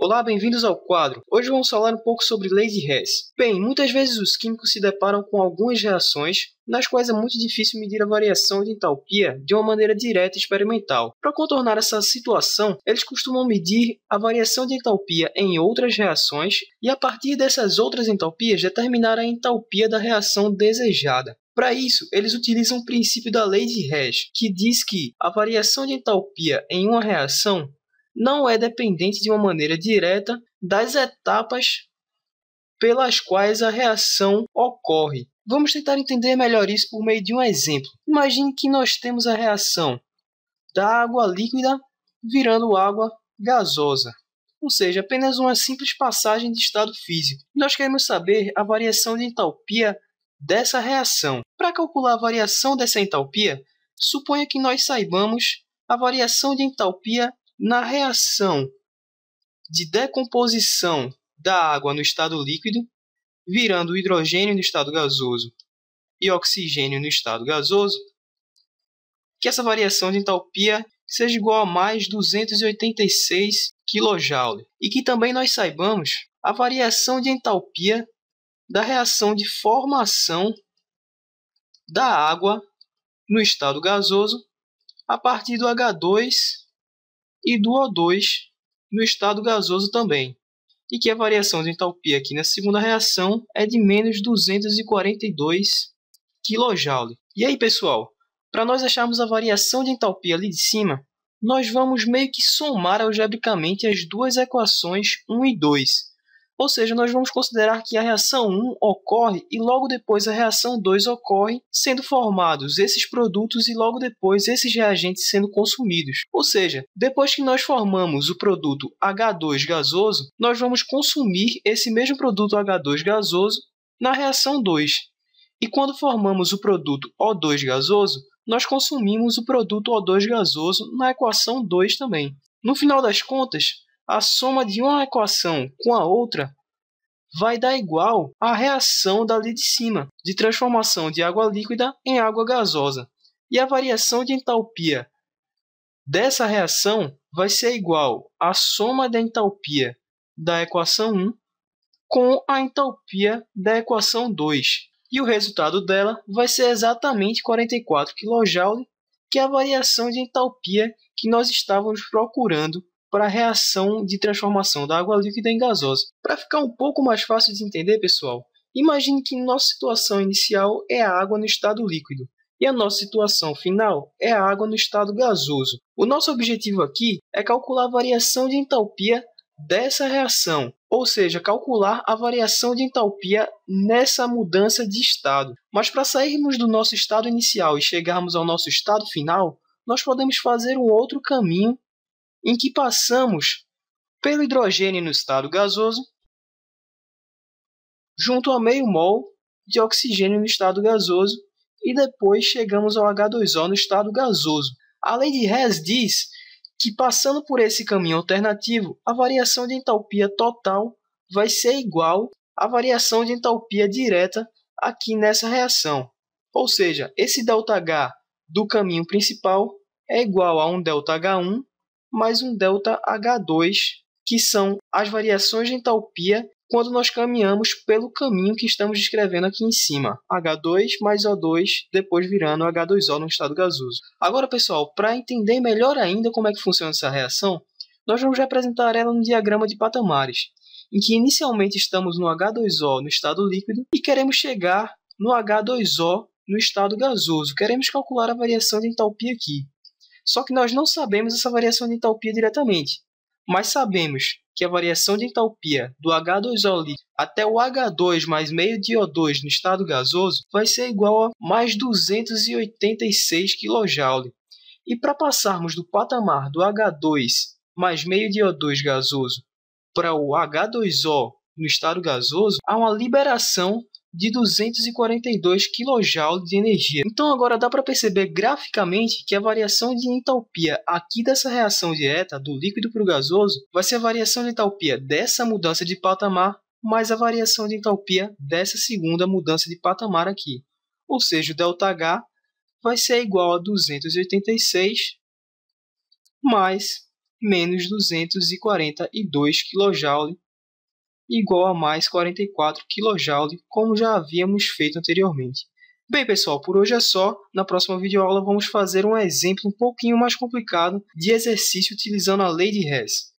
Olá, bem-vindos ao quadro. Hoje vamos falar um pouco sobre leis de Hess. Bem, muitas vezes os químicos se deparam com algumas reações nas quais é muito difícil medir a variação de entalpia de uma maneira direta e experimental. Para contornar essa situação, eles costumam medir a variação de entalpia em outras reações e, a partir dessas outras entalpias, determinar a entalpia da reação desejada. Para isso, eles utilizam o princípio da lei de Hess, que diz que a variação de entalpia em uma reação não é dependente de uma maneira direta das etapas pelas quais a reação ocorre. Vamos tentar entender melhor isso por meio de um exemplo. Imagine que nós temos a reação da água líquida virando água gasosa, ou seja, apenas uma simples passagem de estado físico. Nós queremos saber a variação de entalpia dessa reação. Para calcular a variação dessa entalpia, suponha que nós saibamos a variação de entalpia na reação de decomposição da água no estado líquido, virando hidrogênio no estado gasoso e oxigênio no estado gasoso, que essa variação de entalpia seja igual a mais 286 kJ e que também nós saibamos a variação de entalpia da reação de formação da água no estado gasoso a partir do H2 e do O2 no estado gasoso também, e que a variação de entalpia aqui na segunda reação é de menos 242 kJ. E aí, pessoal, para nós acharmos a variação de entalpia ali de cima, nós vamos meio que somar algebricamente as duas equações 1 e 2, ou seja, nós vamos considerar que a reação 1 ocorre e logo depois a reação 2 ocorre, sendo formados esses produtos e logo depois esses reagentes sendo consumidos. Ou seja, depois que nós formamos o produto H2 gasoso, nós vamos consumir esse mesmo produto H2 gasoso na reação 2. E quando formamos o produto O2 gasoso, nós consumimos o produto O2 gasoso na equação 2 também. No final das contas, a soma de uma equação com a outra vai dar igual à reação dali de cima, de transformação de água líquida em água gasosa. E a variação de entalpia dessa reação vai ser igual à soma da entalpia da equação 1 com a entalpia da equação 2. E o resultado dela vai ser exatamente 44 kJ, que é a variação de entalpia que nós estávamos procurando para a reação de transformação da água líquida em gasosa. Para ficar um pouco mais fácil de entender, pessoal, imagine que nossa situação inicial é a água no estado líquido e a nossa situação final é a água no estado gasoso. O nosso objetivo aqui é calcular a variação de entalpia dessa reação, ou seja, calcular a variação de entalpia nessa mudança de estado. Mas para sairmos do nosso estado inicial e chegarmos ao nosso estado final, nós podemos fazer um outro caminho em que passamos pelo hidrogênio no estado gasoso junto a meio mol de oxigênio no estado gasoso e depois chegamos ao H2O no estado gasoso. Além de Hess diz que passando por esse caminho alternativo, a variação de entalpia total vai ser igual à variação de entalpia direta aqui nessa reação. Ou seja, esse ΔH do caminho principal é igual a um ΔH1 mais um delta H2, que são as variações de entalpia quando nós caminhamos pelo caminho que estamos descrevendo aqui em cima. H2 mais O2, depois virando H2O no estado gasoso. Agora, pessoal, para entender melhor ainda como é que funciona essa reação, nós vamos representar ela no diagrama de patamares, em que inicialmente estamos no H2O no estado líquido e queremos chegar no H2O no estado gasoso. Queremos calcular a variação de entalpia aqui. Só que nós não sabemos essa variação de entalpia diretamente, mas sabemos que a variação de entalpia do H2O líquido até o H2 mais meio de O2 no estado gasoso vai ser igual a mais 286 kJ. E para passarmos do patamar do H2 mais meio de O2 gasoso para o H2O no estado gasoso, há uma liberação de 242 kJ de energia. Então agora dá para perceber graficamente que a variação de entalpia aqui dessa reação direta do líquido para o gasoso vai ser a variação de entalpia dessa mudança de patamar mais a variação de entalpia dessa segunda mudança de patamar aqui. Ou seja, o ΔH vai ser igual a 286 mais menos 242 kJ igual a mais 44 kJ, como já havíamos feito anteriormente. Bem, pessoal, por hoje é só. Na próxima videoaula vamos fazer um exemplo um pouquinho mais complicado de exercício utilizando a lei de Hess.